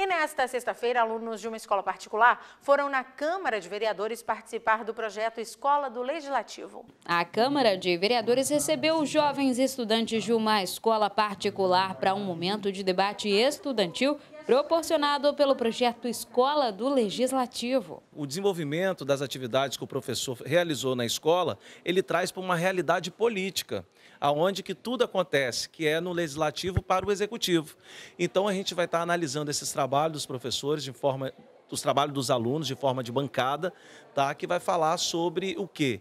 E nesta sexta-feira, alunos de uma escola particular foram na Câmara de Vereadores participar do projeto Escola do Legislativo. A Câmara de Vereadores recebeu jovens estudantes de uma escola particular para um momento de debate estudantil proporcionado pelo projeto Escola do Legislativo. O desenvolvimento das atividades que o professor realizou na escola, ele traz para uma realidade política, aonde que tudo acontece, que é no legislativo para o executivo. Então a gente vai estar analisando esses trabalhos dos professores de forma os trabalhos dos alunos de forma de bancada, tá? Que vai falar sobre o quê?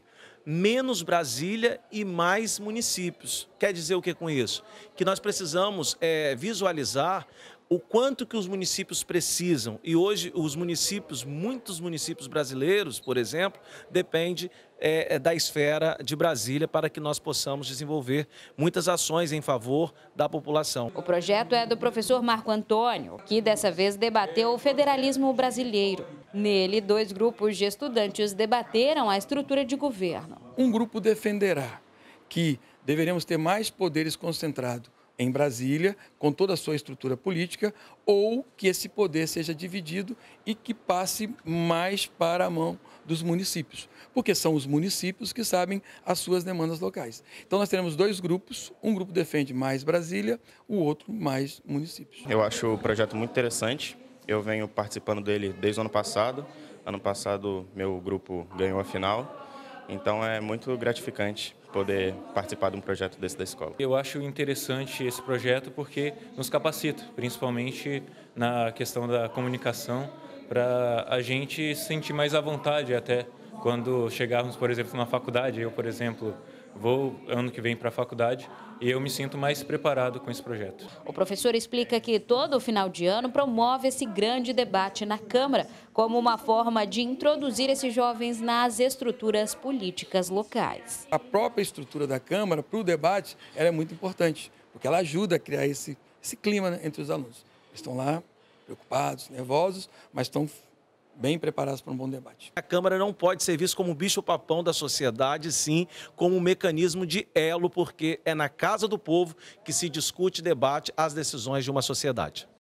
menos Brasília e mais municípios. Quer dizer o que com isso? Que nós precisamos é, visualizar o quanto que os municípios precisam. E hoje os municípios, muitos municípios brasileiros, por exemplo, depende é, é da esfera de Brasília para que nós possamos desenvolver muitas ações em favor da população. O projeto é do professor Marco Antônio, que dessa vez debateu o federalismo brasileiro. Nele, dois grupos de estudantes debateram a estrutura de governo. Um grupo defenderá que deveremos ter mais poderes concentrados em Brasília, com toda a sua estrutura política, ou que esse poder seja dividido e que passe mais para a mão dos municípios, porque são os municípios que sabem as suas demandas locais. Então nós teremos dois grupos, um grupo defende mais Brasília, o outro mais municípios. Eu acho o projeto muito interessante. Eu venho participando dele desde o ano passado. Ano passado, meu grupo ganhou a final. Então é muito gratificante poder participar de um projeto desse da escola. Eu acho interessante esse projeto porque nos capacita, principalmente na questão da comunicação, para a gente sentir mais à vontade até quando chegarmos, por exemplo, numa faculdade. Eu, por exemplo, vou ano que vem para a faculdade e eu me sinto mais preparado com esse projeto. O professor explica que todo final de ano promove esse grande debate na Câmara como uma forma de introduzir esses jovens nas estruturas políticas locais. A própria estrutura da Câmara para o debate é muito importante, porque ela ajuda a criar esse, esse clima né, entre os alunos. Estão lá preocupados, nervosos, mas estão bem preparados para um bom debate. A Câmara não pode ser vista como bicho-papão da sociedade, sim como um mecanismo de elo, porque é na casa do povo que se discute e debate as decisões de uma sociedade.